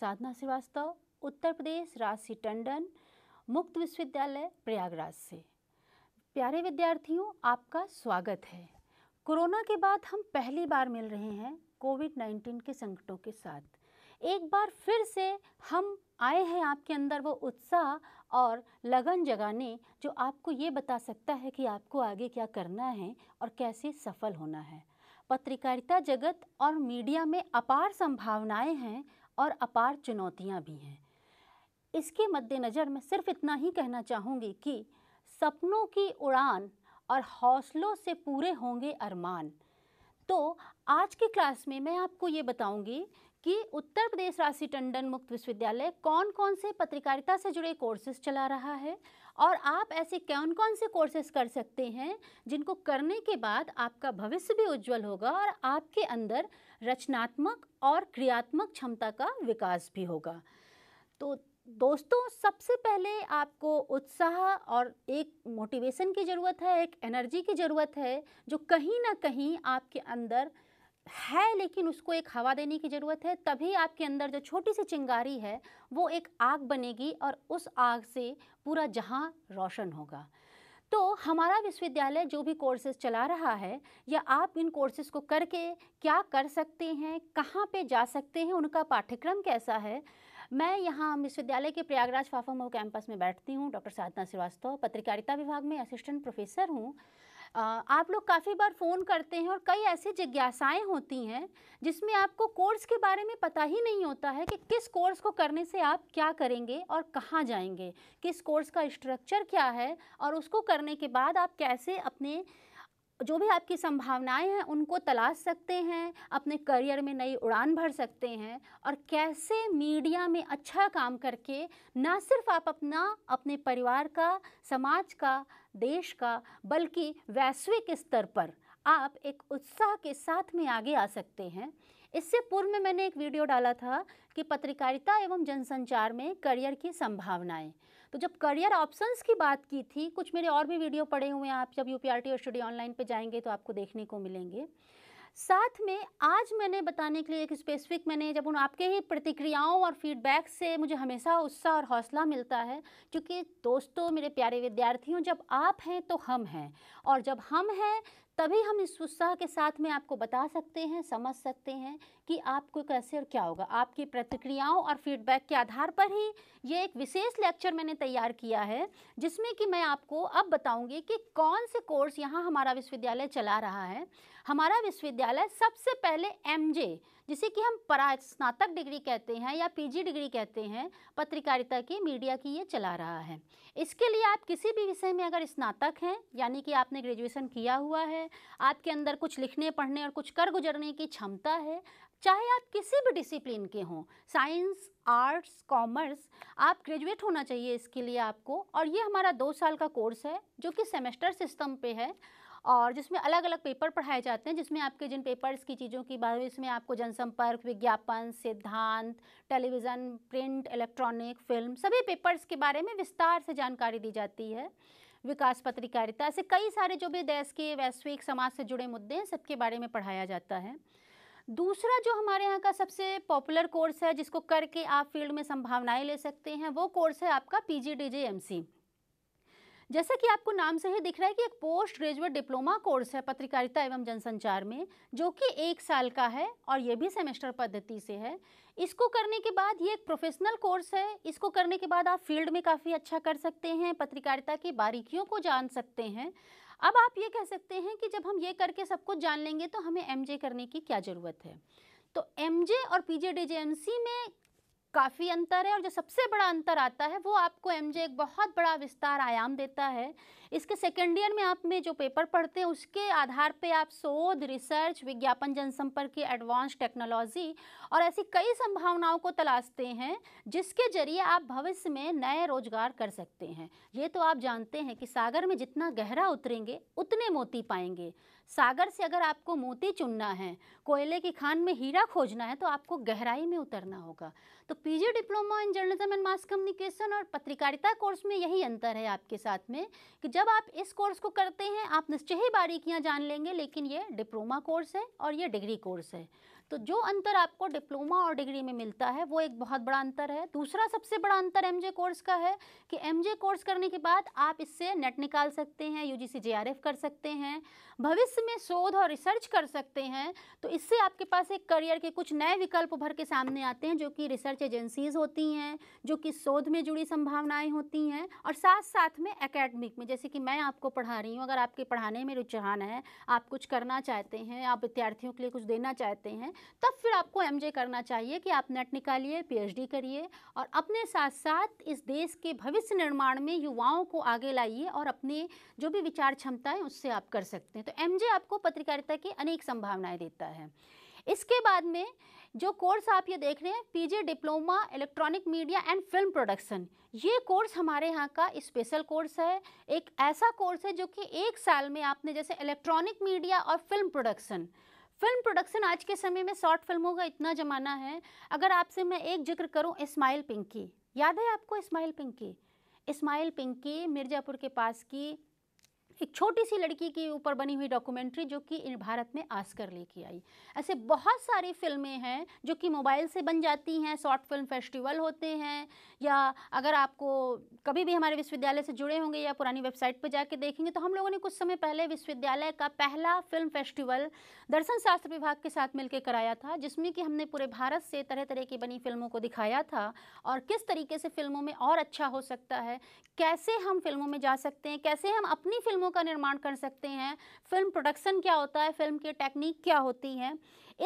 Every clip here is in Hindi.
डॉक्टर साधना श्रीवास्तव उत्तर प्रदेश राशि टंडन मुक्त विश्वविद्यालय प्रयागराज से प्यारे विद्यार्थियों आपका स्वागत है कोरोना के बाद हम पहली बार मिल रहे हैं कोविड 19 के संकटों के साथ एक बार फिर से हम आए हैं आपके अंदर वो उत्साह और लगन जगाने जो आपको ये बता सकता है कि आपको आगे क्या करना है और कैसे सफल होना है पत्रकारिता जगत और मीडिया में अपार संभावनाएं हैं और अपार चुनौतियाँ भी हैं इसके मद्देनज़र मैं सिर्फ इतना ही कहना चाहूँगी कि सपनों की उड़ान और हौसलों से पूरे होंगे अरमान तो आज की क्लास में मैं आपको ये बताऊँगी कि उत्तर प्रदेश राशि टंडन मुक्त विश्वविद्यालय कौन कौन से पत्रकारिता से जुड़े कोर्सेज चला रहा है और आप ऐसे कौन कौन से कोर्सेज कर सकते हैं जिनको करने के बाद आपका भविष्य भी उज्जवल होगा और आपके अंदर रचनात्मक और क्रियात्मक क्षमता का विकास भी होगा तो दोस्तों सबसे पहले आपको उत्साह और एक मोटिवेशन की ज़रूरत है एक एनर्जी की ज़रूरत है जो कहीं ना कहीं आपके अंदर है लेकिन उसको एक हवा देने की ज़रूरत है तभी आपके अंदर जो छोटी सी चिंगारी है वो एक आग बनेगी और उस आग से पूरा जहां रोशन होगा तो हमारा विश्वविद्यालय जो भी कोर्सेज चला रहा है या आप इन कोर्सेज को करके क्या कर सकते हैं कहाँ पे जा सकते हैं उनका पाठ्यक्रम कैसा है मैं यहाँ विश्वविद्यालय के प्रयागराज फाफा मऊ कैंपस में बैठती हूँ डॉक्टर साधना श्रीवास्तव पत्रकारिता विभाग में असिस्टेंट प्रोफेसर हूँ आप लोग काफ़ी बार फ़ोन करते हैं और कई ऐसी जिज्ञासाएं होती हैं जिसमें आपको कोर्स के बारे में पता ही नहीं होता है कि किस कोर्स को करने से आप क्या करेंगे और कहाँ जाएंगे किस कोर्स का स्ट्रक्चर क्या है और उसको करने के बाद आप कैसे अपने जो भी आपकी संभावनाएं हैं उनको तलाश सकते हैं अपने करियर में नई उड़ान भर सकते हैं और कैसे मीडिया में अच्छा काम करके ना सिर्फ आप अपना अपने परिवार का समाज का देश का बल्कि वैश्विक स्तर पर आप एक उत्साह के साथ में आगे आ सकते हैं इससे पूर्व में मैंने एक वीडियो डाला था कि पत्रकारिता एवं जनसंचार में करियर की संभावनाएं तो जब करियर ऑप्शंस की बात की थी कुछ मेरे और भी वीडियो पड़े हुए हैं आप जब यू पी और स्टडी ऑनलाइन पर जाएंगे तो आपको देखने को मिलेंगे साथ में आज मैंने बताने के लिए एक स्पेसिफिक मैंने जब उन आपके ही प्रतिक्रियाओं और फीडबैक से मुझे हमेशा उत्साह और हौसला मिलता है क्योंकि दोस्तों मेरे प्यारे विद्यार्थियों जब आप हैं तो हम हैं और जब हम हैं तभी हम इस उत्साह के साथ में आपको बता सकते हैं समझ सकते हैं कि आपको कैसे और क्या होगा आपकी प्रतिक्रियाओं और फीडबैक के आधार पर ही ये एक विशेष लेक्चर मैंने तैयार किया है जिसमें कि मैं आपको अब बताऊंगी कि कौन से कोर्स यहाँ हमारा विश्वविद्यालय चला रहा है हमारा विश्वविद्यालय सबसे पहले एम जिसे कि हम परा स्नातक डिग्री कहते हैं या पीजी डिग्री कहते हैं पत्रकारिता की मीडिया की ये चला रहा है इसके लिए आप किसी भी विषय में अगर स्नातक हैं यानी कि आपने ग्रेजुएशन किया हुआ है आपके अंदर कुछ लिखने पढ़ने और कुछ कर गुजरने की क्षमता है चाहे आप किसी भी डिसिप्लिन के हों साइंस आर्ट्स कॉमर्स आप ग्रेजुएट होना चाहिए इसके लिए आपको और ये हमारा दो साल का कोर्स है जो कि सेमेस्टर सिस्टम पे है और जिसमें अलग अलग पेपर पढ़ाए जाते हैं जिसमें आपके जिन पेपर्स की चीज़ों की बारे उसमें आपको जनसंपर्क विज्ञापन सिद्धांत टेलीविज़न प्रिंट इलेक्ट्रॉनिक फिल्म सभी पेपर्स के बारे में विस्तार से जानकारी दी जाती है विकास पत्रकारिता ऐसे कई सारे जो भी देश के वैश्विक समाज से जुड़े मुद्दे हैं सबके बारे में पढ़ाया जाता है दूसरा जो हमारे यहाँ का सबसे पॉपुलर कोर्स है जिसको करके आप फील्ड में संभावनाएं ले सकते हैं वो कोर्स है आपका P G D J M C जैसा कि आपको नाम से ही दिख रहा है कि एक पोस्ट ग्रेजुएट डिप्लोमा कोर्स है पत्रकारिता एवं जनसंचार में जो कि एक साल का है और ये भी सेमेस्टर पद्धति से है इसको करने के बाद ये एक प्रोफेशनल कोर्स है इसको करने के बाद आप फील्ड में काफ़ी अच्छा कर सकते हैं पत्रकारिता की बारीकियों को जान सकते हैं अब आप ये कह सकते हैं कि जब हम ये करके सब कुछ जान लेंगे तो हमें एम करने की क्या ज़रूरत है तो एम और पी में काफ़ी अंतर है और जो सबसे बड़ा अंतर आता है वो आपको एम एक बहुत बड़ा विस्तार आयाम देता है इसके सेकेंड ईयर में आप में जो पेपर पढ़ते हैं उसके आधार पर आप शोध रिसर्च विज्ञापन जनसंपर्क की एडवांस टेक्नोलॉजी और ऐसी कई संभावनाओं को तलाशते हैं जिसके जरिए आप भविष्य में नए रोजगार कर सकते हैं ये तो आप जानते हैं कि सागर में जितना गहरा उतरेंगे उतने मोती पाएंगे सागर से अगर आपको मोती चुनना है कोयले की खान में हीरा खोजना है तो आपको गहराई में उतरना होगा तो PG diploma in journalism and mass communication और पत्रकारिता कोर्स में यही अंतर है आपके साथ में कि जब आप इस कोर्स को करते हैं आप निश्चय ही बारीकियाँ जान लेंगे लेकिन ये डिप्लोमा कोर्स है और ये डिग्री कोर्स है तो जो अंतर आपको डिप्लोमा और डिग्री में मिलता है वो एक बहुत बड़ा अंतर है दूसरा सबसे बड़ा अंतर एमजे कोर्स का है कि एमजे कोर्स करने के बाद आप इससे नेट निकाल सकते हैं यूजीसी जेआरएफ कर सकते हैं भविष्य में शोध और रिसर्च कर सकते हैं तो इससे आपके पास एक करियर के कुछ नए विकल्प उभर के सामने आते हैं जो कि रिसर्च एजेंसीज होती हैं जो कि शोध में जुड़ी संभावनाएँ होती हैं और साथ साथ में अकेडमिक में जैसे कि मैं आपको पढ़ा रही हूँ अगर आपके पढ़ाने में रुझान है आप कुछ करना चाहते हैं आप विद्यार्थियों के लिए कुछ देना चाहते हैं तब फिर आपको एम करना चाहिए कि आप नेट निकालिए पी करिए और अपने साथ साथ इस देश के भविष्य निर्माण में युवाओं को आगे लाइए और अपने जो भी विचार क्षमता है उससे आप कर सकते हैं तो एम आपको पत्रकारिता की अनेक संभावनाएँ देता है इसके बाद में जो कोर्स आप ये देख रहे हैं PJ diploma electronic media and film production ये कोर्स हमारे यहाँ का स्पेशल कोर्स है एक ऐसा कोर्स है जो कि एक साल में आपने जैसे इलेक्ट्रॉनिक मीडिया और फिल्म प्रोडक्शन फिल्म प्रोडक्शन आज के समय में शॉर्ट फिल्मों का इतना ज़माना है अगर आपसे मैं एक जिक्र करूँ इस्माइल पिंकी याद है आपको इस्माइल पिंकी इस्माइल पिंकी मिर्ज़ापुर के पास की एक छोटी सी लड़की के ऊपर बनी हुई डॉक्यूमेंट्री जो कि भारत में आस्कर लेके आई ऐसे बहुत सारी फिल्में हैं जो कि मोबाइल से बन जाती हैं शॉर्ट फिल्म फेस्टिवल होते हैं या अगर आपको कभी भी हमारे विश्वविद्यालय से जुड़े होंगे या पुरानी वेबसाइट पर जाके देखेंगे तो हम लोगों ने कुछ समय पहले विश्वविद्यालय का पहला फिल्म फेस्टिवल दर्शन शास्त्र विभाग के साथ मिलकर कराया था जिसमें कि हमने पूरे भारत से तरह तरह की बनी फिल्मों को दिखाया था और किस तरीके से फिल्मों में और अच्छा हो सकता है कैसे हम फिल्मों में जा सकते हैं कैसे हम अपनी फिल्मों का निर्माण कर सकते हैं फिल्म प्रोडक्शन क्या होता है फिल्म की टेक्निक क्या होती है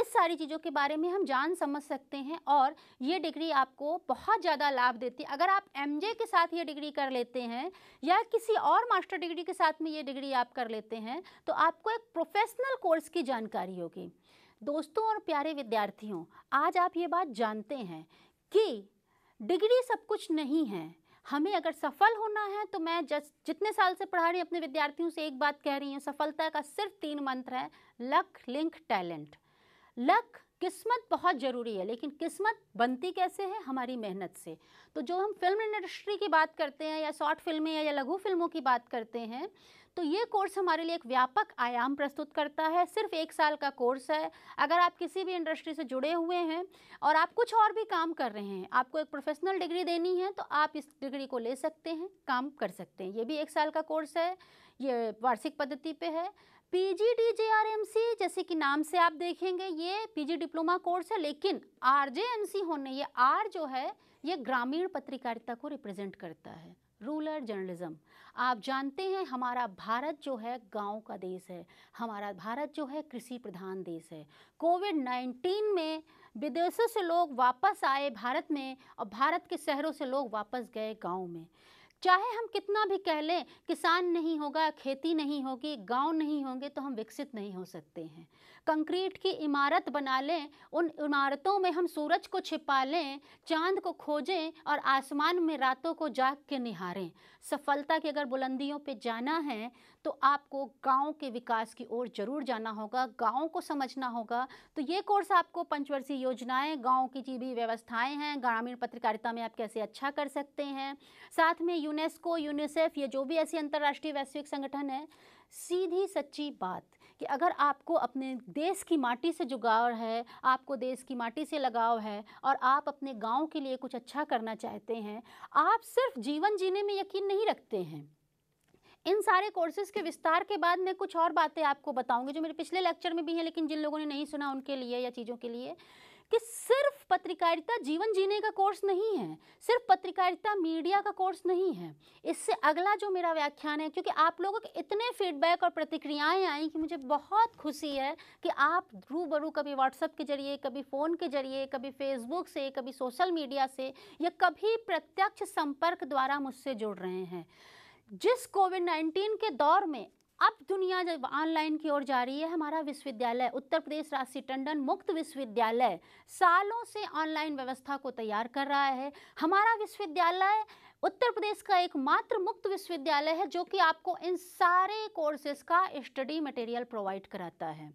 इस सारी चीज़ों के बारे में हम जान समझ सकते हैं और ये डिग्री आपको बहुत ज़्यादा लाभ देती है अगर आप एम के साथ ये डिग्री कर लेते हैं या किसी और मास्टर डिग्री के साथ में ये डिग्री आप कर लेते हैं तो आपको एक प्रोफेशनल कोर्स की जानकारी होगी दोस्तों और प्यारे विद्यार्थियों आज आप ये बात जानते हैं कि डिग्री सब कुछ नहीं है हमें अगर सफल होना है तो मैं जस्ट जितने साल से पढ़ा रही अपने विद्यार्थियों से एक बात कह रही हूँ सफलता का सिर्फ तीन मंत्र है लक लिंक टैलेंट लक किस्मत बहुत ज़रूरी है लेकिन किस्मत बनती कैसे है हमारी मेहनत से तो जो हम फिल्म इंडस्ट्री की बात करते हैं या शॉर्ट फिल्में या, या लघु फिल्मों की बात करते हैं तो ये कोर्स हमारे लिए एक व्यापक आयाम प्रस्तुत करता है सिर्फ एक साल का कोर्स है अगर आप किसी भी इंडस्ट्री से जुड़े हुए हैं और आप कुछ और भी काम कर रहे हैं आपको एक प्रोफेशनल डिग्री देनी है तो आप इस डिग्री को ले सकते हैं काम कर सकते हैं ये भी एक साल का कोर्स है ये वार्षिक पद्धति पर है P G D J R M C जैसे कि नाम से आप देखेंगे ये पी जी डिप्लोमा कोर्स है लेकिन आर जे एम सी होने ये आर जो है ये ग्रामीण पत्रकारिता को रिप्रेजेंट करता है रूरल जर्नलिज्म आप जानते हैं हमारा भारत जो है गांव का देश है हमारा भारत जो है कृषि प्रधान देश है कोविड 19 में विदेशों से लोग वापस आए भारत में और भारत के शहरों से लोग वापस गए गांव में चाहे हम कितना भी कह लें किसान नहीं होगा खेती नहीं होगी गांव नहीं होंगे तो हम विकसित नहीं हो सकते हैं कंक्रीट की इमारत बना लें उन इमारतों में हम सूरज को छिपा लें चांद को खोजें और आसमान में रातों को जाग के निहारें सफलता की अगर बुलंदियों पर जाना है तो आपको गाँव के विकास की ओर ज़रूर जाना होगा गाँव को समझना होगा तो ये कोर्स आपको पंचवर्षीय योजनाएं गाँव की जी भी व्यवस्थाएँ हैं ग्रामीण पत्रकारिता में आप कैसे अच्छा कर सकते हैं साथ में यूनेस्को यूनिसेफ या जो भी ऐसी अंतर्राष्ट्रीय वैश्विक संगठन है सीधी सच्ची बात कि अगर आपको अपने देश की माटी से जुगाव है आपको देश की माटी से लगाव है और आप अपने गांव के लिए कुछ अच्छा करना चाहते हैं आप सिर्फ जीवन जीने में यकीन नहीं रखते हैं इन सारे कोर्सेज के विस्तार के बाद मैं कुछ और बातें आपको बताऊंगी जो मेरे पिछले लेक्चर में भी हैं लेकिन जिन लोगों ने नहीं सुना उनके लिए या चीज़ों के लिए कि सिर्फ पत्रकारिता जीवन जीने का कोर्स नहीं है सिर्फ पत्रकारिता मीडिया का कोर्स नहीं है इससे अगला जो मेरा व्याख्यान है क्योंकि आप लोगों के इतने फीडबैक और प्रतिक्रियाएं आई कि मुझे बहुत खुशी है कि आप रूबरू कभी व्हाट्सअप के जरिए कभी फ़ोन के जरिए कभी फेसबुक से कभी सोशल मीडिया से या कभी प्रत्यक्ष संपर्क द्वारा मुझसे जुड़ रहे हैं जिस कोविड नाइन्टीन के दौर में अब दुनिया जब ऑनलाइन की ओर जा रही है हमारा विश्वविद्यालय उत्तर प्रदेश राशि टंडन मुक्त विश्वविद्यालय सालों से ऑनलाइन व्यवस्था को तैयार कर रहा है हमारा विश्वविद्यालय उत्तर प्रदेश का एकमात्र मुक्त विश्वविद्यालय है जो कि आपको इन सारे कोर्सेज का स्टडी मटेरियल प्रोवाइड कराता है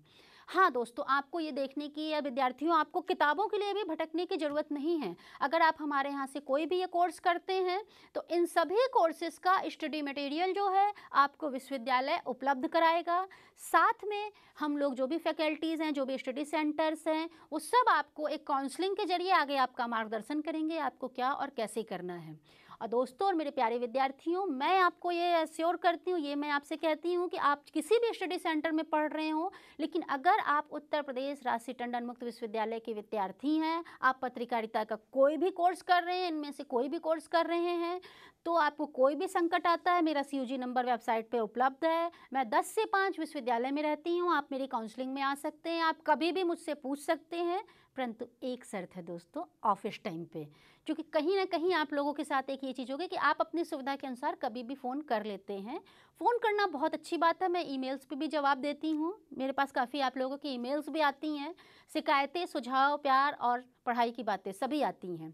हाँ दोस्तों आपको ये देखने की या विद्यार्थियों आपको किताबों के लिए भी भटकने की ज़रूरत नहीं है अगर आप हमारे यहाँ से कोई भी ये कोर्स करते हैं तो इन सभी कोर्सेस का स्टडी मटेरियल जो है आपको विश्वविद्यालय उपलब्ध कराएगा साथ में हम लोग जो भी फैकल्टीज़ हैं जो भी स्टडी सेंटर्स हैं वो सब आपको एक काउंसलिंग के जरिए आगे आपका मार्गदर्शन करेंगे आपको क्या और कैसे करना है और दोस्तों और मेरे प्यारे विद्यार्थियों मैं आपको ये श्योर करती हूँ ये मैं आपसे कहती हूँ कि आप किसी भी स्टडी सेंटर में पढ़ रहे हों लेकिन अगर आप उत्तर प्रदेश राशि टंडन मुक्त विश्वविद्यालय के विद्यार्थी हैं आप पत्रकारिता का कोई भी कोर्स कर रहे हैं इनमें से कोई भी कोर्स कर रहे हैं तो आपको कोई भी संकट आता है मेरा सी नंबर वेबसाइट पर उपलब्ध है मैं दस से पाँच विश्वविद्यालय में रहती हूँ आप मेरी काउंसलिंग में आ सकते हैं आप कभी भी मुझसे पूछ सकते हैं परंतु एक शर्त है दोस्तों ऑफिस टाइम पे क्योंकि कहीं ना कहीं आप लोगों के साथ एक ये चीज़ होगी कि आप अपनी सुविधा के अनुसार कभी भी फ़ोन कर लेते हैं फ़ोन करना बहुत अच्छी बात है मैं ईमेल्स पे भी जवाब देती हूँ मेरे पास काफ़ी आप लोगों की ईमेल्स भी आती हैं शिकायतें सुझाव प्यार और पढ़ाई की बातें सभी आती हैं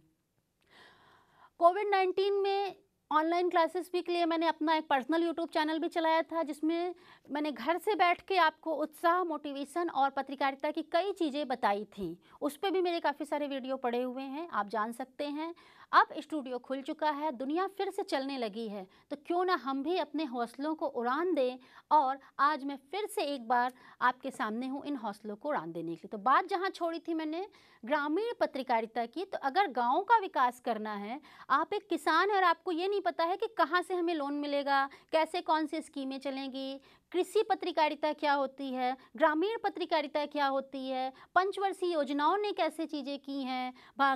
कोविड नाइन्टीन में ऑनलाइन क्लासेस भी के लिए मैंने अपना एक पर्सनल यूट्यूब चैनल भी चलाया था जिसमें मैंने घर से बैठ के आपको उत्साह मोटिवेशन और पत्रकारिता की कई चीज़ें बताई थी उस पर भी मेरे काफ़ी सारे वीडियो पड़े हुए हैं आप जान सकते हैं अब स्टूडियो खुल चुका है दुनिया फिर से चलने लगी है तो क्यों ना हम भी अपने हौसलों को उड़ान दें और आज मैं फिर से एक बार आपके सामने हूँ इन हौसलों को उड़ान देने के लिए तो बात जहाँ छोड़ी थी मैंने ग्रामीण पत्रकारिता की तो अगर गाँव का विकास करना है आप एक किसान है और आपको ये नहीं नहीं पता है कि कहाँ से हमें लोन मिलेगा कैसे कौन सी स्कीमें चलेंगी कृषि पत्रकारिता क्या होती है ग्रामीण पत्रकारिता क्या होती है पंचवर्षीय योजनाओं ने कैसे चीज़ें की हैं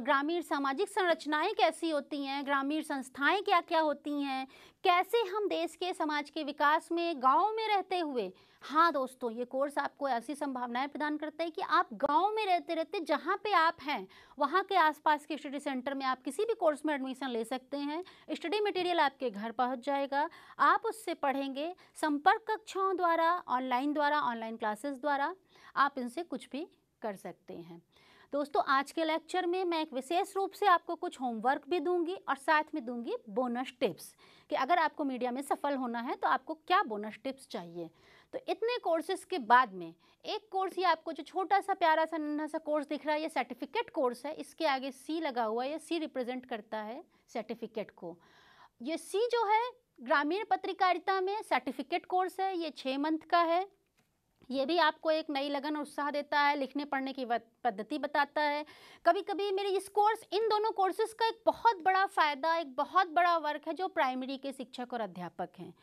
ग्रामीण सामाजिक संरचनाएं कैसी होती हैं ग्रामीण संस्थाएं क्या क्या होती हैं कैसे हम देश के समाज के विकास में गाँव में रहते हुए हाँ दोस्तों ये कोर्स आपको ऐसी संभावनाएं प्रदान करता है कि आप गांव में रहते रहते जहाँ पे आप हैं वहाँ के आसपास के स्टडी सेंटर में आप किसी भी कोर्स में एडमिशन ले सकते हैं स्टडी मटेरियल आपके घर पहुँच जाएगा आप उससे पढ़ेंगे संपर्क कक्षाओं द्वारा ऑनलाइन द्वारा ऑनलाइन क्लासेस द्वारा आप इनसे कुछ भी कर सकते हैं दोस्तों आज के लेक्चर में मैं एक विशेष रूप से आपको कुछ होमवर्क भी दूंगी और साथ में दूंगी बोनस टिप्स कि अगर आपको मीडिया में सफल होना है तो आपको क्या बोनस टिप्स चाहिए तो इतने कोर्सेज के बाद में एक कोर्स ये आपको जो छोटा सा प्यारा सा नन्हा सा कोर्स दिख रहा है ये सर्टिफिकेट कोर्स है इसके आगे सी लगा हुआ है ये सी रिप्रेजेंट करता है सर्टिफिकेट को ये सी जो है ग्रामीण पत्रकारिता में सर्टिफिकेट कोर्स है ये छः मंथ का है ये भी आपको एक नई लगन और उत्साह देता है लिखने पढ़ने की पद्धति बताता है कभी कभी मेरे इस कोर्स इन दोनों कोर्सेज़ का एक बहुत बड़ा फ़ायदा एक बहुत बड़ा वर्क है जो प्राइमरी के शिक्षक और अध्यापक हैं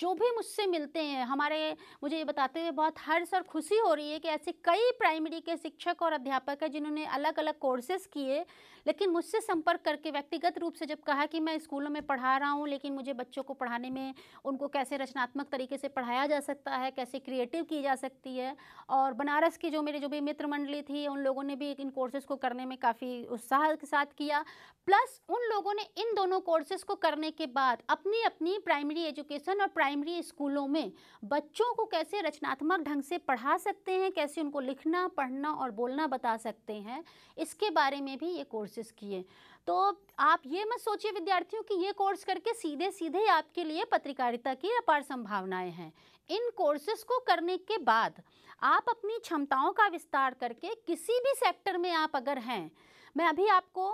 जो भी मुझसे मिलते हैं हमारे मुझे ये बताते हुए बहुत हर्ष और खुशी हो रही है कि ऐसे कई प्राइमरी के शिक्षक और अध्यापक हैं जिन्होंने अलग अलग कोर्सेस किए लेकिन मुझसे संपर्क करके व्यक्तिगत रूप से जब कहा कि मैं स्कूलों में पढ़ा रहा हूँ लेकिन मुझे बच्चों को पढ़ाने में उनको कैसे रचनात्मक तरीके से पढ़ाया जा सकता है कैसे क्रिएटिव की जा सकती है और बनारस की जो मेरे जो भी मित्र मंडली थी उन लोगों ने भी इन कोर्सेज़ को करने में काफ़ी उत्साह के साथ किया प्लस उन लोगों ने इन दोनों कोर्सेज़ को करने के बाद अपनी अपनी प्राइमरी एजुकेशन और प्राइमरी स्कूलों में बच्चों को कैसे रचनात्मक ढंग से पढ़ा सकते हैं कैसे उनको लिखना पढ़ना और बोलना बता सकते हैं इसके बारे में भी ये कोर्सेज किए तो आप ये मत सोचिए विद्यार्थियों कि ये कोर्स करके सीधे सीधे आपके लिए पत्रकारिता की अपार संभावनाएं हैं इन कोर्सेस को करने के बाद आप अपनी क्षमताओं का विस्तार करके किसी भी सेक्टर में आप अगर हैं मैं अभी आपको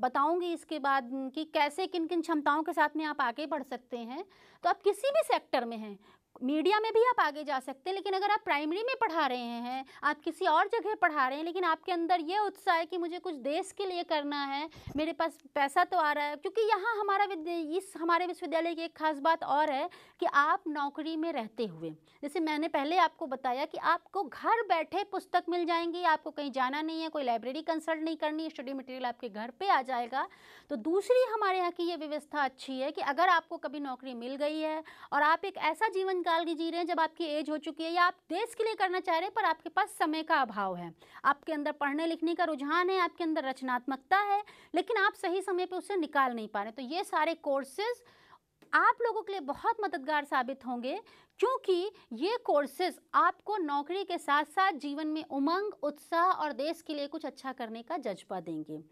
बताऊंगी इसके बाद कि कैसे किन किन क्षमताओं के साथ में आप आगे बढ़ सकते हैं तो आप किसी भी सेक्टर में हैं मीडिया में भी आप आगे जा सकते हैं लेकिन अगर आप प्राइमरी में पढ़ा रहे हैं आप किसी और जगह पढ़ा रहे हैं लेकिन आपके अंदर ये उत्साह है कि मुझे कुछ देश के लिए करना है मेरे पास पैसा तो आ रहा है क्योंकि यहाँ हमारा इस हमारे विश्वविद्यालय की एक खास बात और है कि आप नौकरी में रहते हुए जैसे मैंने पहले आपको बताया कि आपको घर बैठे पुस्तक मिल जाएंगी आपको कहीं जाना नहीं है कोई लाइब्रेरी कंसल्ट नहीं करनी स्टडी मटेरियल आपके घर पर आ जाएगा तो दूसरी हमारे यहाँ की ये व्यवस्था अच्छी है कि अगर आपको कभी नौकरी मिल गई है और आप एक ऐसा जीवन निकाल के जी रहे हैं जब आपकी एज हो चुकी है या आप देश के लिए करना चाह रहे हैं पर आपके पास समय का अभाव है आपके अंदर पढ़ने लिखने का रुझान है आपके अंदर रचनात्मकता है लेकिन आप सही समय पर उसे निकाल नहीं पा रहे तो ये सारे कोर्सेज़ आप लोगों के लिए बहुत मददगार साबित होंगे क्योंकि ये कोर्सेज आपको नौकरी के साथ साथ जीवन में उमंग उत्साह और देश के लिए कुछ अच्छा करने का जज्बा देंगे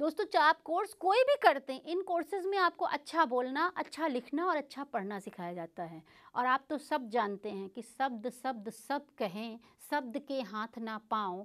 दोस्तों चाहे आप कोर्स कोई भी करते हैं इन कोर्सेज में आपको अच्छा बोलना अच्छा लिखना और अच्छा पढ़ना सिखाया जाता है और आप तो सब जानते हैं कि शब्द शब्द सब कहें शब्द के हाथ ना पाओ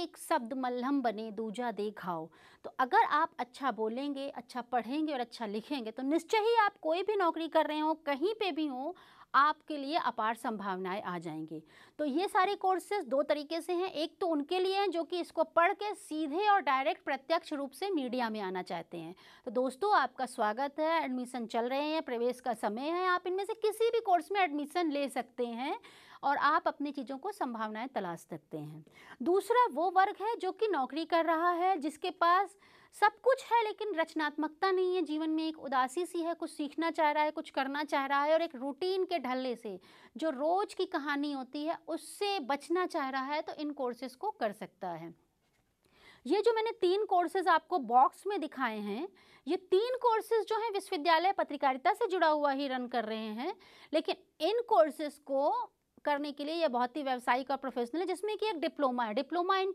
एक शब्द मल्हम बने दूजा दे खाओ तो अगर आप अच्छा बोलेंगे अच्छा पढ़ेंगे और अच्छा लिखेंगे तो निश्चय ही आप कोई भी नौकरी कर रहे हो कहीं पे भी हो आपके लिए अपार संभावनाएं आ जाएंगी तो ये सारे कोर्सेज दो तरीके से हैं एक तो उनके लिए हैं जो कि इसको पढ़ के सीधे और डायरेक्ट प्रत्यक्ष रूप से मीडिया में आना चाहते हैं तो दोस्तों आपका स्वागत है एडमिशन चल रहे हैं प्रवेश का समय है आप इनमें से किसी भी कोर्स में एडमिशन ले सकते हैं और आप अपनी चीज़ों को संभावनाएँ तलाश सकते हैं दूसरा वो वर्ग है जो कि नौकरी कर रहा है जिसके पास सब कुछ है लेकिन रचनात्मकता नहीं है जीवन में एक उदासी सी है कुछ सीखना चाह रहा है कुछ करना चाह रहा है और एक रूटीन के ढलने से जो रोज़ की कहानी होती है उससे बचना चाह रहा है तो इन कोर्सेज़ को कर सकता है ये जो मैंने तीन कोर्सेज आपको बॉक्स में दिखाए हैं ये तीन कोर्सेज जो हैं विश्वविद्यालय पत्रकारिता से जुड़ा हुआ ही रन कर रहे हैं लेकिन इन कोर्सेज को करने के लिए यह बहुत ही व्यावसायिक और प्रोफेशनल है जिसमें कि एक डिप्लोमा है डिप्लोमा इन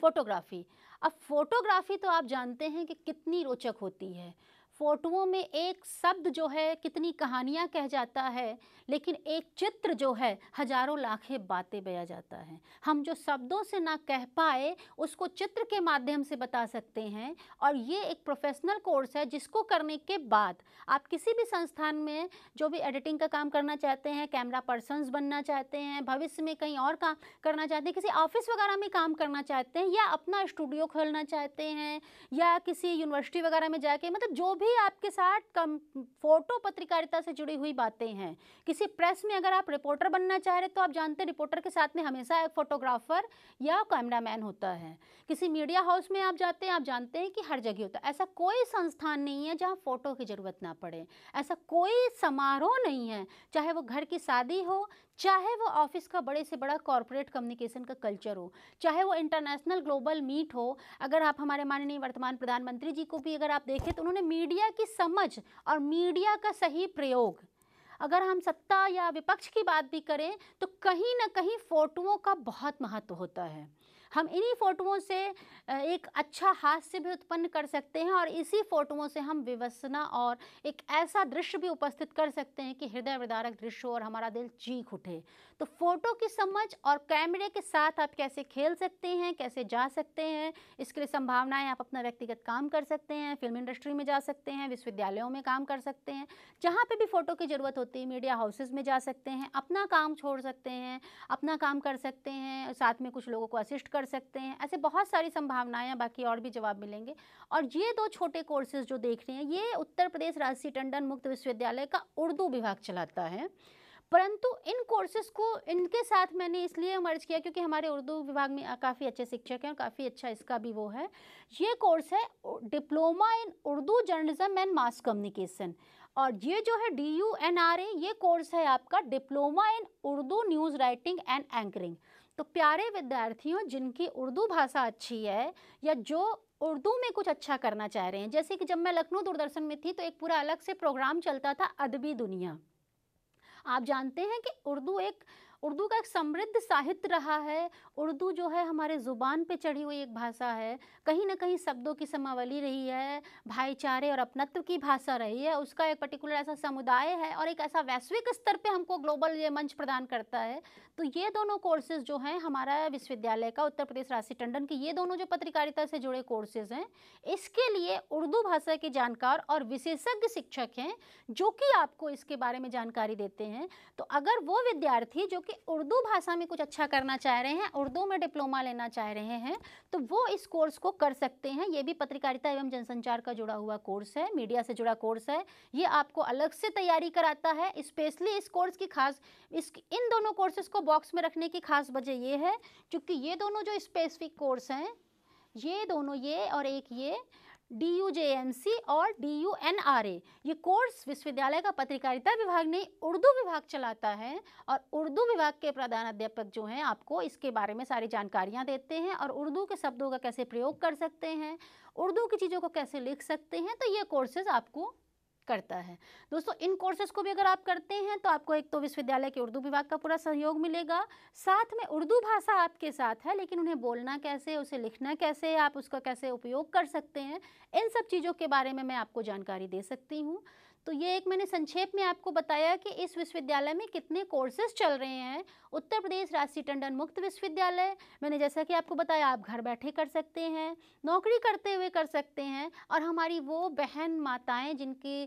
फोटोग्राफी अब फोटोग्राफी तो आप जानते हैं कि कितनी रोचक होती है फोटुओं में एक शब्द जो है कितनी कहानियाँ कह जाता है लेकिन एक चित्र जो है हजारों लाखें बातें बया जाता है हम जो शब्दों से ना कह पाए उसको चित्र के माध्यम से बता सकते हैं और ये एक प्रोफेशनल कोर्स है जिसको करने के बाद आप किसी भी संस्थान में जो भी एडिटिंग का काम करना चाहते हैं कैमरा पर्सनस बनना चाहते हैं भविष्य में कहीं और काम करना चाहते हैं किसी ऑफिस वगैरह में काम करना चाहते हैं या अपना स्टूडियो खोलना चाहते हैं या किसी यूनिवर्सिटी वगैरह में जाके मतलब जो भी ही आपके साथ कम फोटो पत्रकारिता से जुड़ी हुई बातें हैं किसी प्रेस में अगर आप रिपोर्टर बनना चाह रहे तो आप जानते हैं रिपोर्टर के साथ में हमेशा एक फ़ोटोग्राफ़र या कैमरामैन होता है किसी मीडिया हाउस में आप जाते हैं आप जानते हैं कि हर जगह होता है ऐसा कोई संस्थान नहीं है जहाँ फ़ोटो की ज़रूरत ना पड़े ऐसा कोई समारोह नहीं है चाहे वो घर की शादी हो चाहे वो ऑफिस का बड़े से बड़ा कॉरपोरेट कम्युनिकेशन का कल्चर हो चाहे वो इंटरनेशनल ग्लोबल मीट हो अगर आप हमारे माननीय वर्तमान प्रधानमंत्री जी को भी अगर आप देखें तो उन्होंने मीडिया की समझ और मीडिया का सही प्रयोग अगर हम सत्ता या विपक्ष की बात भी करें तो कहीं ना कहीं फोटुओं का बहुत महत्व होता है हम इन्हीं फ़ोटुओं से एक अच्छा हास्य भी उत्पन्न कर सकते हैं और इसी फ़ोटुओं से हम विवसना और एक ऐसा दृश्य भी उपस्थित कर सकते हैं कि हृदय विदारक दृश्य और हमारा दिल चीख उठे तो फ़ोटो की समझ और कैमरे के साथ आप कैसे खेल सकते हैं कैसे जा सकते हैं इसके लिए संभावनाएं आप अपना व्यक्तिगत काम कर सकते हैं फिल्म इंडस्ट्री में जा सकते हैं विश्वविद्यालयों में काम कर सकते हैं जहाँ पे भी फ़ोटो की ज़रूरत होती है मीडिया हाउसेज़ में जा सकते हैं अपना काम छोड़ सकते हैं अपना काम कर सकते हैं साथ में कुछ लोगों को असिस्ट कर सकते हैं ऐसे बहुत सारी संभावनाएँ बाकी और भी जवाब मिलेंगे और ये दो छोटे कोर्सेज़ जो देख रहे हैं ये उत्तर प्रदेश राजसी टंडन मुक्त विश्वविद्यालय का उर्दू विभाग चलाता है परंतु इन कोर्सेज को इनके साथ मैंने इसलिए मर्ज किया क्योंकि हमारे उर्दू विभाग में काफ़ी अच्छे शिक्षक हैं और काफ़ी अच्छा इसका भी वो है ये कोर्स है diploma in Urdu journalism and mass communication और ये जो है D U N R A ये कोर्स है आपका diploma in Urdu news writing and anchoring तो प्यारे विद्यार्थियों जिनकी उर्दू भाषा अच्छी है या जो उर्दू में कुछ अच्छा करना चाह रहे हैं जैसे कि जब मैं लखनऊ दूरदर्शन में थी तो एक पूरा अलग से प्रोग्राम चलता था अदबी दुनिया आप जानते हैं कि उर्दू एक उर्दू का एक समृद्ध साहित्य रहा है उर्दू जो है हमारे ज़ुबान पे चढ़ी हुई एक भाषा है कहीं ना कहीं शब्दों की समावली रही है भाईचारे और अपनत्व की भाषा रही है उसका एक पर्टिकुलर ऐसा समुदाय है और एक ऐसा वैश्विक स्तर पर हमको ग्लोबल ये मंच प्रदान करता है तो ये दोनों कोर्सेज जो हैं हमारा विश्वविद्यालय का उत्तर प्रदेश राशि टंडन के ये दोनों जो पत्रकारिता से जुड़े कोर्सेज हैं इसके लिए उर्दू भाषा के जानकार और विशेषज्ञ शिक्षक हैं जो कि आपको इसके बारे में जानकारी देते हैं तो अगर वो विद्यार्थी जो कि कि उर्दू भाषा में कुछ अच्छा करना चाह रहे हैं उर्दू में डिप्लोमा लेना चाह रहे हैं तो वो इस कोर्स को कर सकते हैं ये भी पत्रकारिता एवं जनसंचार का जुड़ा हुआ कोर्स है मीडिया से जुड़ा कोर्स है ये आपको अलग से तैयारी कराता है स्पेशली इस कोर्स की खास इस इन दोनों कोर्सेज को बॉक्स में रखने की खास वजह ये है क्योंकि ये दोनों जो स्पेसिफिक कोर्स हैं ये दोनों ये और एक ये D U J M C और D U N R A ये कोर्स विश्वविद्यालय का पत्रकारिता विभाग ने उर्दू विभाग चलाता है और उर्दू विभाग के प्रधानाध्यापक जो हैं आपको इसके बारे में सारी जानकारियाँ देते हैं और उर्दू के शब्दों का कैसे प्रयोग कर सकते हैं उर्दू की चीज़ों को कैसे लिख सकते हैं तो ये कोर्सेज आपको करता है दोस्तों इन कोर्सेज को भी अगर आप करते हैं तो आपको एक तो विश्वविद्यालय के उर्दू विभाग का पूरा सहयोग मिलेगा साथ में उर्दू भाषा आपके साथ है लेकिन उन्हें बोलना कैसे उसे लिखना कैसे आप उसका कैसे उपयोग कर सकते हैं इन सब चीज़ों के बारे में मैं आपको जानकारी दे सकती हूँ तो ये एक मैंने संक्षेप में आपको बताया कि इस विश्वविद्यालय में कितने कोर्सेज चल रहे हैं उत्तर प्रदेश राष्ट्रीय टंडन मुक्त विश्वविद्यालय मैंने जैसा कि आपको बताया आप घर बैठे कर सकते हैं नौकरी करते हुए कर सकते हैं और हमारी वो बहन माताएं जिनके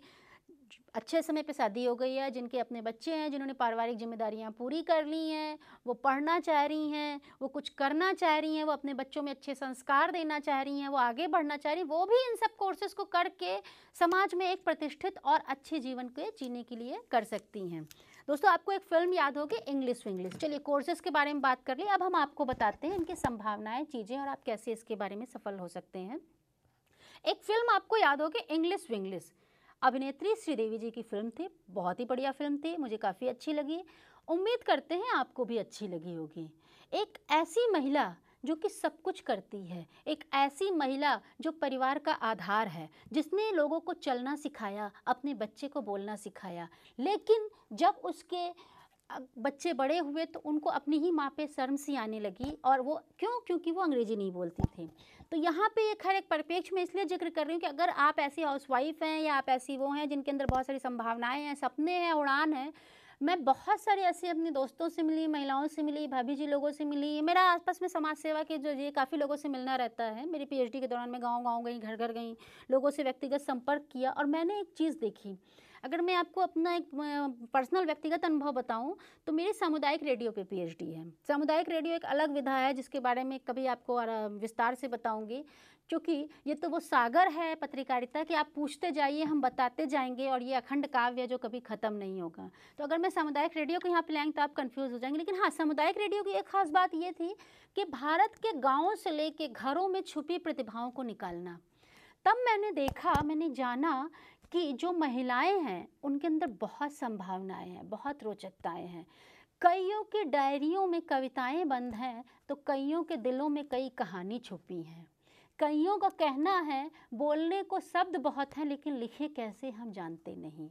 अच्छे समय पे शादी हो गई है जिनके अपने बच्चे हैं जिन्होंने पारिवारिक जिम्मेदारियां पूरी कर ली हैं वो पढ़ना चाह रही हैं वो कुछ करना चाह रही हैं वो अपने बच्चों में अच्छे संस्कार देना चाह रही हैं वो आगे बढ़ना चाह रही वो भी इन सब कोर्सेज को करके समाज में एक प्रतिष्ठित और अच्छे जीवन के जीने के लिए कर सकती हैं दोस्तों आपको एक फिल्म याद होगी इंग्लिश टू इंग्लिश चलिए कोर्सेज के बारे में बात कर ली अब हम आपको बताते हैं इनकी संभावनाएं चीज़ें और आप कैसे इसके बारे में सफल हो सकते हैं एक फिल्म आपको याद होगी इंग्लिश विंग्लिश अभिनेत्री श्रीदेवी जी की फिल्म थी बहुत ही बढ़िया फिल्म थी मुझे काफ़ी अच्छी लगी उम्मीद करते हैं आपको भी अच्छी लगी होगी एक ऐसी महिला जो कि सब कुछ करती है एक ऐसी महिला जो परिवार का आधार है जिसने लोगों को चलना सिखाया अपने बच्चे को बोलना सिखाया लेकिन जब उसके बच्चे बड़े हुए तो उनको अपनी ही माँ पे शर्म सी आने लगी और वो क्यों क्योंकि वो अंग्रेजी नहीं बोलती थी तो यहाँ पे एक हर एक परिपेक्ष में इसलिए जिक्र कर रही हूँ कि अगर आप ऐसी हाउसवाइफ हैं या आप ऐसी वो हैं जिनके अंदर बहुत सारी संभावनाएं हैं सपने हैं उड़ान है मैं बहुत सारे ऐसे अपने दोस्तों से मिली महिलाओं से मिली भाभी जी लोगों से मिली मेरा आसपास में समाज सेवा के जो ये काफ़ी लोगों से मिलना रहता है मेरी पीएचडी के दौरान मैं गांव गांव गई घर घर गई लोगों से व्यक्तिगत संपर्क किया और मैंने एक चीज़ देखी अगर मैं आपको अपना एक पर्सनल व्यक्तिगत अनुभव बताऊँ तो मेरी सामुदायिक रेडियो पे पीएचडी है सामुदायिक रेडियो एक अलग विधा है जिसके बारे में कभी आपको विस्तार से बताऊँगी क्योंकि ये तो वो सागर है पत्रकारिता कि आप पूछते जाइए हम बताते जाएंगे और ये अखंड काव्य जो कभी ख़त्म नहीं होगा तो अगर मैं सामुदायिक रेडियो को यहाँ पर लाएंगे तो आप कन्फ्यूज हो जाएंगे लेकिन हाँ सामुदायिक रेडियो की एक खास बात ये थी कि भारत के गाँव से लेके घरों में छुपी प्रतिभाओं को निकालना तब मैंने देखा मैंने जाना कि जो महिलाएं हैं उनके अंदर बहुत संभावनाएं हैं बहुत रोचकताएं हैं कईयों के डायरियों में कविताएं बंद हैं तो कईयों के दिलों में कई कहानी छुपी हैं कईयों का कहना है बोलने को शब्द बहुत हैं लेकिन लिखे कैसे हम जानते नहीं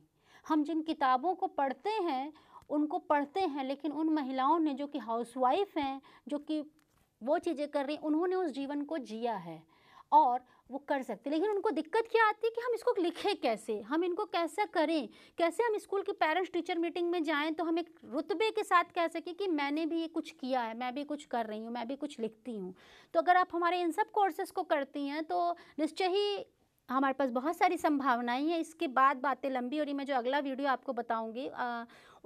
हम जिन किताबों को पढ़ते हैं उनको पढ़ते हैं लेकिन उन महिलाओं ने जो कि हाउसवाइफ हैं जो कि वो चीज़ें कर रही उन्होंने उस जीवन को जिया है और वो कर सकते लेकिन उनको दिक्कत क्या आती है कि हम इसको लिखें कैसे हम इनको कैसा करें कैसे हम स्कूल की पेरेंट्स टीचर मीटिंग में जाएं तो हम एक रुतबे के साथ कह सकें कि मैंने भी ये कुछ किया है मैं भी कुछ कर रही हूँ मैं भी कुछ लिखती हूँ तो अगर आप हमारे इन सब कोर्सेस को करती हैं तो निश्चय ही हमारे पास बहुत सारी संभावनाएं हैं इसके बाद बातें लंबी हो रही मैं जो अगला वीडियो आपको बताऊँगी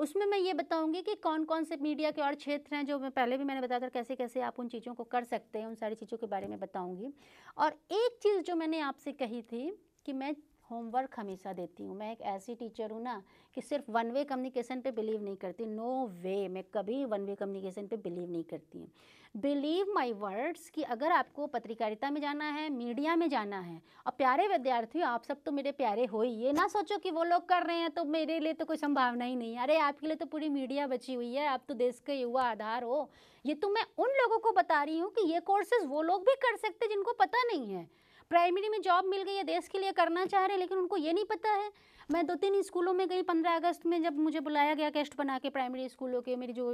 उसमें मैं ये बताऊँगी कि कौन कौन से मीडिया के और क्षेत्र हैं जो मैं पहले भी मैंने बताया था कैसे कैसे आप उन चीज़ों को कर सकते हैं उन सारी चीज़ों के बारे में बताऊँगी और एक चीज़ जो मैंने आपसे कही थी कि मैं होमवर्क हमेशा देती हूँ मैं एक ऐसी टीचर हूँ ना कि सिर्फ वन वे कम्युनिकेशन पे बिलीव नहीं करती नो no वे मैं कभी वन वे कम्युनिकेशन पे बिलीव नहीं करती हूँ बिलीव माई वर्ड्स कि अगर आपको पत्रकारिता में जाना है मीडिया में जाना है और प्यारे विद्यार्थियों आप सब तो मेरे प्यारे हो ही ये ना सोचो कि वो लोग कर रहे हैं तो मेरे लिए तो कोई संभावना ही नहीं है अरे आपके लिए तो पूरी मीडिया बची हुई है आप तो देश के युवा आधार हो ये तो मैं उन लोगों को बता रही हूँ कि ये कोर्सेज वो लोग भी कर सकते जिनको पता नहीं है प्राइमरी में जॉब मिल गई है देश के लिए करना चाह रहे हैं लेकिन उनको ये नहीं पता है मैं दो तीन स्कूलों में गई पंद्रह अगस्त में जब मुझे बुलाया गया गेस्ट बना के प्राइमरी स्कूलों के मेरी जो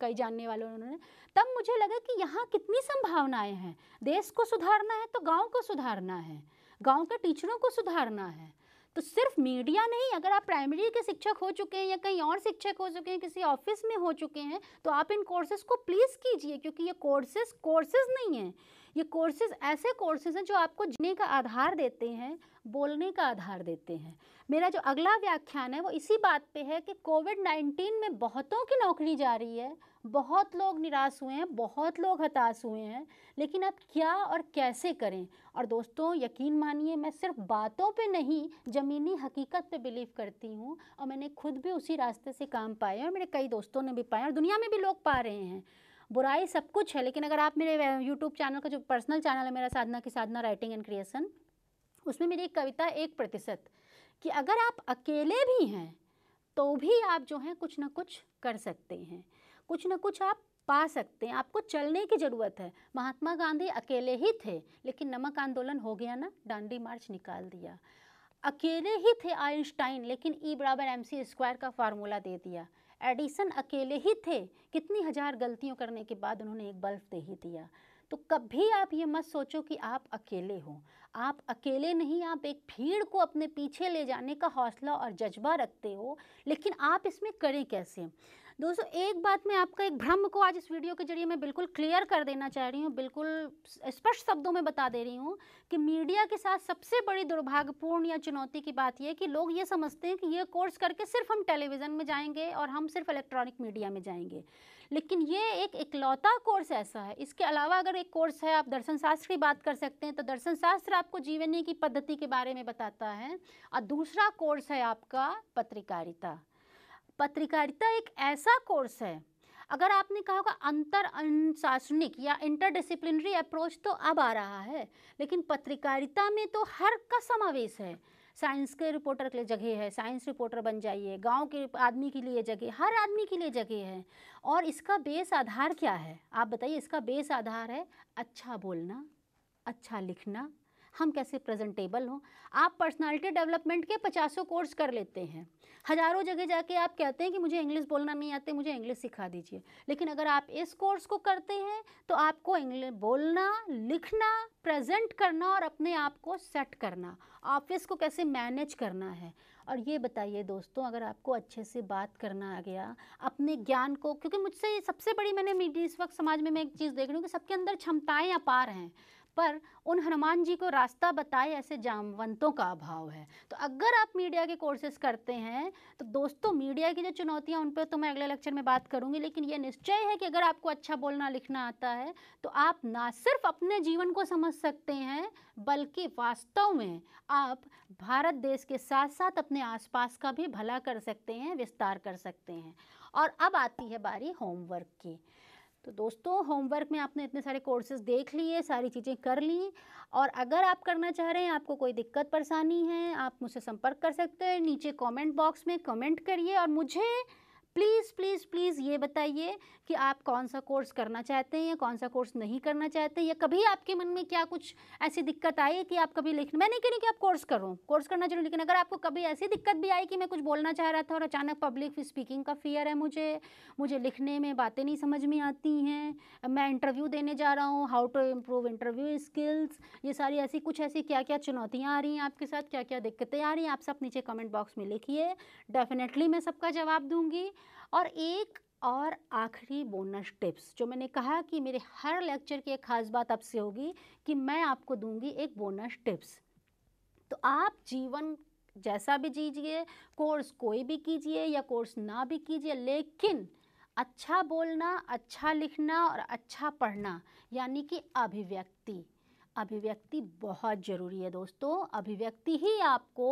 कई जानने वाले उन्होंने तब मुझे लगा कि यहाँ कितनी संभावनाएँ हैं देश को सुधारना है तो गाँव को सुधारना है गाँव के टीचरों को सुधारना है तो सिर्फ मीडिया नहीं अगर आप प्राइमरी के शिक्षक हो चुके हैं या कहीं और शिक्षक हो चुके हैं किसी ऑफिस में हो चुके हैं तो आप इन कोर्सेज़ को प्लीज़ कीजिए क्योंकि ये कोर्सेज कोर्सेज नहीं हैं ये कोर्सेज ऐसे कोर्सेज हैं जो आपको जीने का आधार देते हैं बोलने का आधार देते हैं मेरा जो अगला व्याख्यान है वो इसी बात पे है कि कोविड नाइन्टीन में बहुतों की नौकरी जा रही है बहुत लोग निराश हुए हैं बहुत लोग हताश हुए हैं लेकिन आप क्या और कैसे करें और दोस्तों यकीन मानिए मैं सिर्फ बातों पे नहीं ज़मीनी हकीकत पे बिलीव करती हूँ और मैंने खुद भी उसी रास्ते से काम पाए और मेरे कई दोस्तों ने भी पाए और दुनिया में भी लोग पा रहे हैं बुराई सब कुछ है लेकिन अगर आप मेरे यूट्यूब चैनल का जो पर्सनल चैनल है मेरा साधना की साधना राइटिंग एंड क्रिएशन उसमें मेरी एक कविता एक प्रतिशत कि अगर आप अकेले भी हैं तो भी आप जो हैं कुछ ना कुछ कर सकते हैं कुछ ना कुछ आप पा सकते हैं आपको चलने की ज़रूरत है महात्मा गांधी अकेले ही थे लेकिन नमक आंदोलन हो गया ना डांडी मार्च निकाल दिया अकेले ही थे आइंस्टाइन लेकिन ई e बराबर एम सी स्क्वायर का फार्मूला दे दिया एडिसन अकेले ही थे कितनी हज़ार गलतियों करने के बाद उन्होंने एक बल्ब दे ही दिया तो कभी आप ये मत सोचो कि आप अकेले हो आप अकेले नहीं आप एक भीड़ को अपने पीछे ले जाने का हौसला और जज्बा रखते हो लेकिन आप इसमें करें कैसे दोस्तों एक बात मैं आपका एक भ्रम को आज इस वीडियो के जरिए मैं बिल्कुल क्लियर कर देना चाह रही हूँ बिल्कुल स्पष्ट शब्दों में बता दे रही हूँ कि मीडिया के साथ सबसे बड़ी दुर्भाग्यपूर्ण या चुनौती की बात यह कि लोग ये समझते हैं कि ये कोर्स करके सिर्फ हम टेलीविज़न में जाएंगे और हम सिर्फ इलेक्ट्रॉनिक मीडिया में जाएंगे लेकिन ये एक इकलौता कोर्स ऐसा है इसके अलावा अगर एक कोर्स है आप दर्शन शास्त्र की बात कर सकते हैं तो दर्शन शास्त्र आपको जीवनी की पद्धति के बारे में बताता है और दूसरा कोर्स है आपका पत्रकारिता पत्रकारिता एक ऐसा कोर्स है अगर आपने कहा होगा अंतर अनुशासनिक या इंटरडिसिप्लिनरी अप्रोच तो अब आ रहा है लेकिन पत्रकारिता में तो हर का समावेश है साइंस के रिपोर्टर के लिए जगह है साइंस रिपोर्टर बन जाइए गांव के आदमी के लिए जगह हर आदमी के लिए जगह है और इसका बेस आधार क्या है आप बताइए इसका बेस आधार है अच्छा बोलना अच्छा लिखना हम कैसे प्रेजेंटेबल हों आप पर्सनालिटी डेवलपमेंट के पचासों कोर्स कर लेते हैं हज़ारों जगह जाके आप कहते हैं कि मुझे इंग्लिश बोलना नहीं आते मुझे इंग्लिश सिखा दीजिए लेकिन अगर आप इस कोर्स को करते हैं तो आपको इंग्लिश बोलना लिखना प्रेजेंट करना और अपने आप को सेट करना ऑफिस को कैसे मैनेज करना है और ये बताइए दोस्तों अगर आपको अच्छे से बात करना आ गया अपने ज्ञान को क्योंकि मुझसे सबसे बड़ी मैंने मीडिया इस वक्त समाज में मैं एक चीज़ देख रही हूँ कि सबके अंदर क्षमताएँ अपार हैं पर उन हनुमान जी को रास्ता बताए ऐसे जामवंतों का अभाव है तो अगर आप मीडिया के कोर्सेज करते हैं तो दोस्तों मीडिया की जो चुनौतियाँ उन पर तो मैं अगले लेक्चर में बात करूँगी लेकिन ये निश्चय है कि अगर आपको अच्छा बोलना लिखना आता है तो आप ना सिर्फ अपने जीवन को समझ सकते हैं बल्कि वास्तव में आप भारत देश के साथ साथ अपने आसपास का भी भला कर सकते हैं विस्तार कर सकते हैं और अब आती है बारी होमवर्क की तो दोस्तों होमवर्क में आपने इतने सारे कोर्सेज देख लिए सारी चीज़ें कर ली और अगर आप करना चाह रहे हैं आपको कोई दिक्कत परेशानी है आप मुझसे संपर्क कर सकते हैं नीचे कमेंट बॉक्स में कमेंट करिए और मुझे प्लीज़ प्लीज़ प्लीज़ ये बताइए कि आप कौन सा कोर्स करना चाहते हैं या कौन सा कोर्स नहीं करना चाहते या कभी आपके मन में क्या कुछ ऐसी दिक्कत आई कि आप कभी लिख मैं नहीं कह रही कि आप कोर्स करो कोर्स करना जरूरी लेकिन अगर आपको कभी ऐसी दिक्कत भी आई कि मैं कुछ बोलना चाह रहा था और अचानक पब्लिक स्पीकिंग का फियर है मुझे मुझे लिखने में बातें नहीं समझ में आती हैं मैं इंटरव्यू देने जा रहा हूँ how to improve interview skills ये सारी ऐसी कुछ ऐसी क्या क्या चुनौतियाँ आ रही हैं आपके साथ क्या क्या दिक्कतें आ रही हैं आप सब नीचे कमेंट बॉक्स में लिखिए डेफिनेटली मैं सबका जवाब दूँगी और एक और आखिरी बोनस टिप्स जो मैंने कहा कि मेरे हर लेक्चर की एक ख़ास बात आपसे होगी कि मैं आपको दूंगी एक बोनस टिप्स तो आप जीवन जैसा भी जीजिए कोर्स कोई भी कीजिए या कोर्स ना भी कीजिए लेकिन अच्छा बोलना अच्छा लिखना और अच्छा पढ़ना यानी कि अभिव्यक्ति अभिव्यक्ति बहुत ज़रूरी है दोस्तों अभिव्यक्ति ही आपको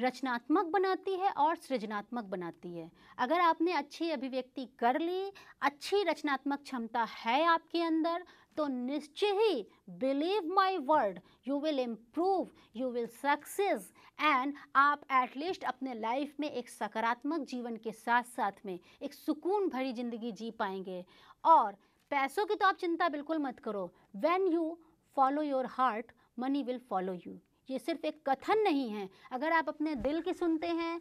रचनात्मक बनाती है और सृजनात्मक बनाती है अगर आपने अच्छी अभिव्यक्ति कर ली अच्छी रचनात्मक क्षमता है आपके अंदर तो निश्चय ही believe my word you will improve you will success and आप एटलीस्ट अपने लाइफ में एक सकारात्मक जीवन के साथ साथ में एक सुकून भरी ज़िंदगी जी पाएंगे और पैसों की तो आप चिंता बिल्कुल मत करो when you follow your heart money will follow you ये सिर्फ एक कथन नहीं है अगर आप अपने दिल की सुनते हैं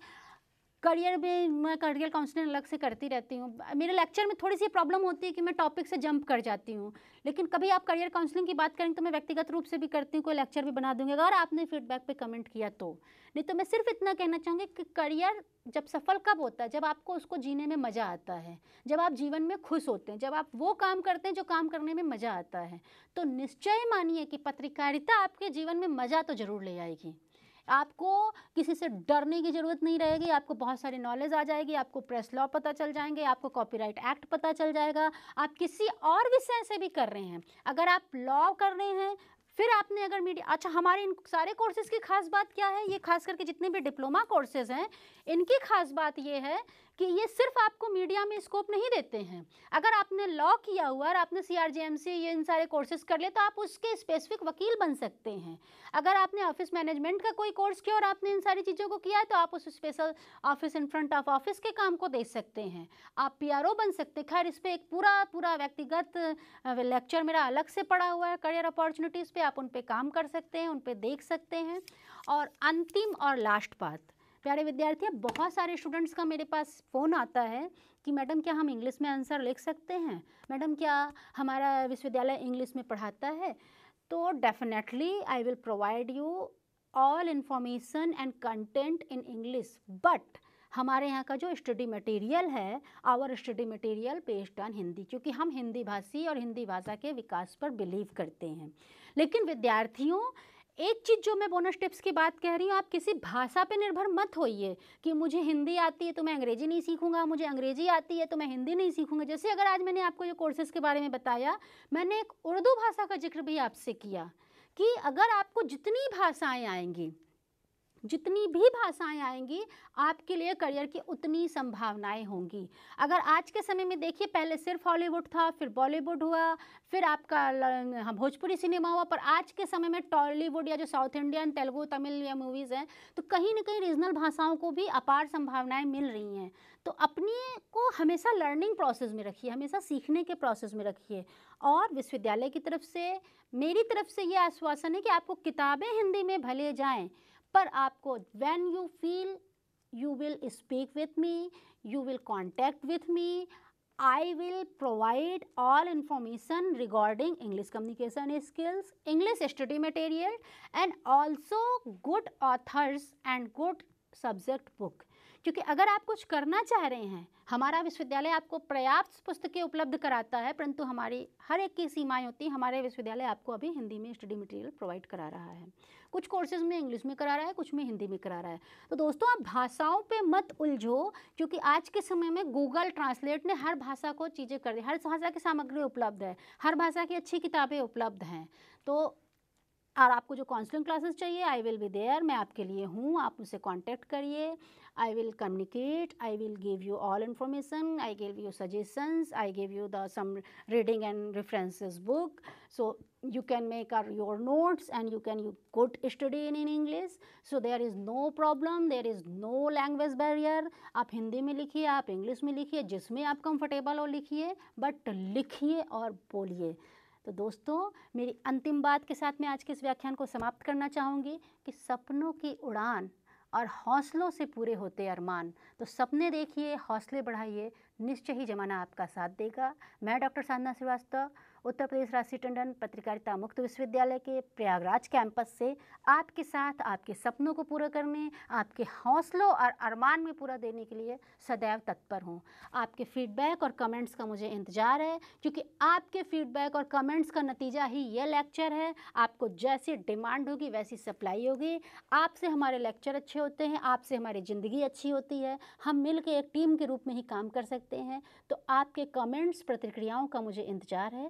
करियर में मैं करियर काउंसलिंग अलग से करती रहती हूँ मेरे लेक्चर में थोड़ी सी प्रॉब्लम होती है कि मैं टॉपिक से जंप कर जाती हूँ लेकिन कभी आप करियर काउंसलिंग की बात करेंगे तो मैं व्यक्तिगत रूप से भी करती हूँ कोई लेक्चर भी बना दूँगी अगर आपने फीडबैक पे कमेंट किया तो नहीं तो मैं सिर्फ इतना कहना चाहूँगी कि करियर जब सफल कब होता है जब आपको उसको जीने में मज़ा आता है जब आप जीवन में खुश होते हैं जब आप वो काम करते हैं जो काम करने में मज़ा आता है तो निश्चय मानिए कि पत्रकारिता आपके जीवन में मज़ा तो ज़रूर ले आएगी आपको किसी से डरने की ज़रूरत नहीं रहेगी आपको बहुत सारी नॉलेज आ जाएगी आपको प्रेस लॉ पता चल जाएंगे आपको कॉपीराइट एक्ट पता चल जाएगा आप किसी और विषय से भी कर रहे हैं अगर आप लॉ कर रहे हैं फिर आपने अगर मीडिया अच्छा हमारे इन सारे कोर्सेज़ की खास बात क्या है ये खास करके जितने भी डिप्लोमा कोर्सेज़ हैं इनकी खास बात ये है कि ये सिर्फ आपको मीडिया में स्कोप नहीं देते हैं अगर आपने लॉ किया हुआ और आपने सी आर जे एम से ये इन सारे कोर्सेज कर ले तो आप उसके स्पेसिफिक वकील बन सकते हैं अगर आपने ऑफिस मैनेजमेंट का कोई कोर्स किया और आपने इन सारी चीज़ों को किया है तो आप उस special office in front of office के काम को देख सकते हैं आप पी आर ओ बन सकते हैं खैर इस पर एक पूरा पूरा व्यक्तिगत लेक्चर मेरा अलग से पड़ा हुआ है करियर अपॉर्चुनिटीज़ पर आप उन पर काम कर सकते हैं उन पर देख सकते हैं और अंतिम और लास्ट बात प्यारे विद्यार्थी बहुत सारे स्टूडेंट्स का मेरे पास फ़ोन आता है कि मैडम क्या हम इंग्लिश में आंसर लिख सकते हैं मैडम क्या हमारा विश्वविद्यालय इंग्लिश में पढ़ाता है तो definitely I will provide you all information and content in English but हमारे यहाँ का जो स्टडी मटेरियल है our study material based on Hindi क्योंकि हम हिंदी भाषी और हिंदी भाषा के विकास पर बिलीव करते हैं लेकिन विद्यार्थियों एक चीज़ जो मैं बोनस टिप्स की बात कह रही हूँ आप किसी भाषा पे निर्भर मत होइए कि मुझे हिंदी आती है तो मैं अंग्रेजी नहीं सीखूंगा मुझे अंग्रेजी आती है तो मैं हिंदी नहीं सीखूंगा जैसे अगर आज मैंने आपको ये कोर्सेज़ के बारे में बताया मैंने एक उर्दू भाषा का जिक्र भी आपसे किया कि अगर आपको जितनी भाषाएं आएंगी जितनी भी भाषाएं आएंगी आपके लिए करियर की उतनी संभावनाएं होंगी अगर आज के समय में देखिए पहले सिर्फ हॉलीवुड था फिर बॉलीवुड हुआ फिर आपका भोजपुरी सिनेमा हुआ पर आज के समय में टॉलीवुड या जो साउथ इंडियन तेलुगु तमिल या मूवीज़ हैं तो कहीं ना कहीं रीजनल भाषाओं को भी अपार संभावनाएं मिल रही हैं तो अपने को हमेशा लर्निंग प्रोसेस में रखिए हमेशा सीखने के प्रोसेस में रखिए और विश्वविद्यालय की तरफ से मेरी तरफ से ये आश्वासन है कि आपको किताबें हिंदी में भले जाएँ पर आपको when you you will speak with me, you will contact with me, I will provide all information regarding English communication skills, English study material and also good authors and good subject book. क्योंकि अगर आप कुछ करना चाह रहे हैं हमारा विश्वविद्यालय आपको पर्याप्त पुस्तकें उपलब्ध कराता है परंतु हमारी हर एक की सीमाएं होती हैं हमारे विश्वविद्यालय आपको अभी हिंदी में स्टडी मटेरियल प्रोवाइड करा रहा है कुछ कोर्सेज में इंग्लिश में करा रहा है कुछ में हिंदी में करा रहा है तो दोस्तों आप भाषाओं पर मत उलझो क्योंकि आज के समय में गूगल ट्रांसलेट ने हर भाषा को चीज़ें कर दी हर भाषा की सामग्री उपलब्ध है हर भाषा की अच्छी किताबें उपलब्ध हैं तो और आपको जो काउंसलिंग क्लासेस चाहिए आई विल बी देयर मैं आपके लिए हूँ आप मुझसे कांटेक्ट करिए I will communicate I will give you all information I give you suggestions I give you the some reading and references book so you can make are your notes and you can you good study in in English so there is no problem there is no language barrier आप हिंदी में लिखिए आप इंग्लिश में लिखिए जिसमें आप कंफर्टेबल हो लिखिए बट लिखिए और बोलिए तो दोस्तों मेरी अंतिम बात के साथ मैं आज के इस व्याख्यान को समाप्त करना चाहूँगी कि सपनों की उड़ान और हौसलों से पूरे होते अरमान तो सपने देखिए हौसले बढ़ाइए निश्चय ही ज़माना आपका साथ देगा मैं डॉक्टर साधना श्रीवास्तव उत्तर प्रदेश राष्ट्रीय टंडन पत्रकारिता मुक्त विश्वविद्यालय के प्रयागराज कैंपस से आपके साथ आपके सपनों को पूरा करने आपके हौसलों और अरमान में पूरा देने के लिए सदैव तत्पर हूँ आपके फीडबैक और कमेंट्स का मुझे इंतज़ार है क्योंकि आपके फीडबैक और कमेंट्स का नतीजा ही यह लेक्चर है आपको जैसी डिमांड होगी वैसी सप्लाई होगी आपसे हमारे लेक्चर अच्छे होते हैं आपसे हमारी ज़िंदगी अच्छी होती है हम मिल के एक टीम के रूप में ही काम कर सकते हैं तो आपके कमेंट्स प्रतिक्रियाओं का मुझे इंतज़ार है